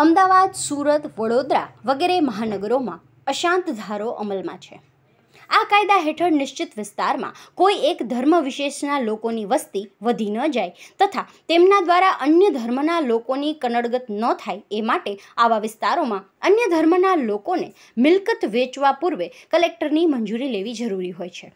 અમદાવાદ સુરત વડોદરા વગેરે મહાનગરોમાં અશાંત ધારો અમલમાં છે આ કાયદા હેઠળ નિશ્ચિત વિસ્તારમાં કોઈ એક ધર્મ વિશેષના લોકોની વસ્તી વધી ન જાય તથા તેમના દ્વારા અન્ય ધર્મના લોકોની કનડગત ન થાય એ માટે આવા વિસ્તારોમાં અન્ય ધર્મના લોકોને મિલકત વેચવા પૂર્વે કલેક્ટરની મંજૂરી લેવી જરૂરી હોય છે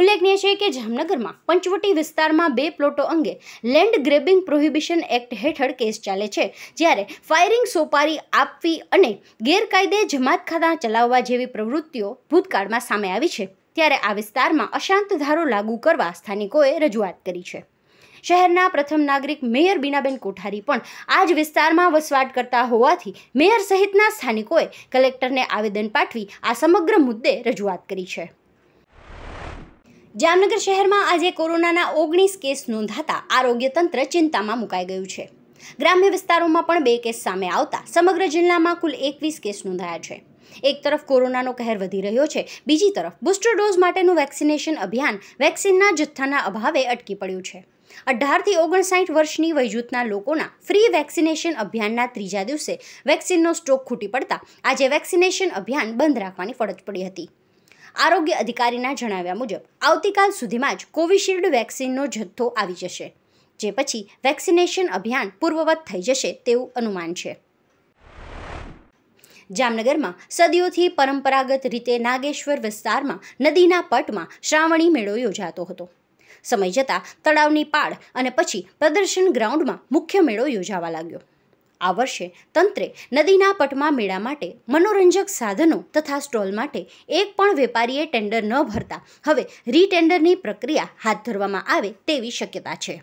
ઉલ્લેખનીય છે કે જામનગરમાં પંચવટી વિસ્તારમાં બે પ્લોટો અંગે લેન્ડ ગ્રેબિંગ પ્રોહિબિશન એક્ટ હેઠળ કેસ ચાલે છે જ્યારે ફાયરિંગ સોપારી આપવી અને ગેરકાયદે જમાત ખાતા ચલાવવા જેવી પ્રવૃત્તિઓ ભૂતકાળમાં સામે આવી છે ત્યારે આ વિસ્તારમાં અશાંત ધારો લાગુ કરવા સ્થાનિકોએ રજૂઆત કરી છે શહેરના પ્રથમ નાગરિક મેયર બીનાબેન કોઠારી પણ આ જ વિસ્તારમાં વસવાટ કરતા હોવાથી મેયર સહિતના સ્થાનિકોએ કલેક્ટરને આવેદન પાઠવી આ સમગ્ર મુદ્દે રજૂઆત કરી છે જામનગર શહેરમાં આજે કોરોનાના ઓગણીસ કેસ નોંધાતા આરોગ્ય તંત્ર ચિંતામાં મુકાઈ ગયું છે ગ્રામ્ય વિસ્તારોમાં પણ બે કેસ સામે આવતા સમગ્ર જિલ્લામાં કુલ એકવીસ કેસ નોંધાયા છે એક તરફ કોરોનાનો કહેર વધી રહ્યો છે બીજી તરફ બુસ્ટર ડોઝ માટેનું વેક્સિનેશન અભિયાન વેક્સિનના જથ્થાના અભાવે અટકી પડ્યું છે અઢારથી ઓગણસાઠ વર્ષની વયજૂથના લોકોના ફ્રી વેક્સિનેશન અભિયાનના ત્રીજા દિવસે વેક્સિનનો સ્ટોક ખૂટી પડતા આજે વેક્સિનેશન અભિયાન બંધ રાખવાની ફરજ પડી હતી આરોગ્ય અધિકારીના જણાવ્યા મુજબ આવતીકાલ સુધીમાં જ કોવિશિલ્ડ વેક્સિનનો જથ્થો આવી જશે જે પછી વેક્સિનેશન અભિયાન પૂર્વવત થઈ જશે તેવું અનુમાન છે જામનગરમાં સદીઓથી પરંપરાગત રીતે નાગેશ્વર વિસ્તારમાં નદીના પટમાં શ્રાવણી મેળો યોજાતો હતો સમય જતાં તળાવની પાળ અને પછી પ્રદર્શન ગ્રાઉન્ડમાં મુખ્ય મેળો યોજાવા લાગ્યો આ વર્ષે તંત્રે નદીના પટમાં મેળા માટે મનોરંજક સાધનો તથા સ્ટોલ માટે એક પણ વેપારીએ ટેન્ડર ન ભરતા હવે રીટેન્ડરની પ્રક્રિયા હાથ ધરવામાં આવે તેવી શક્યતા છે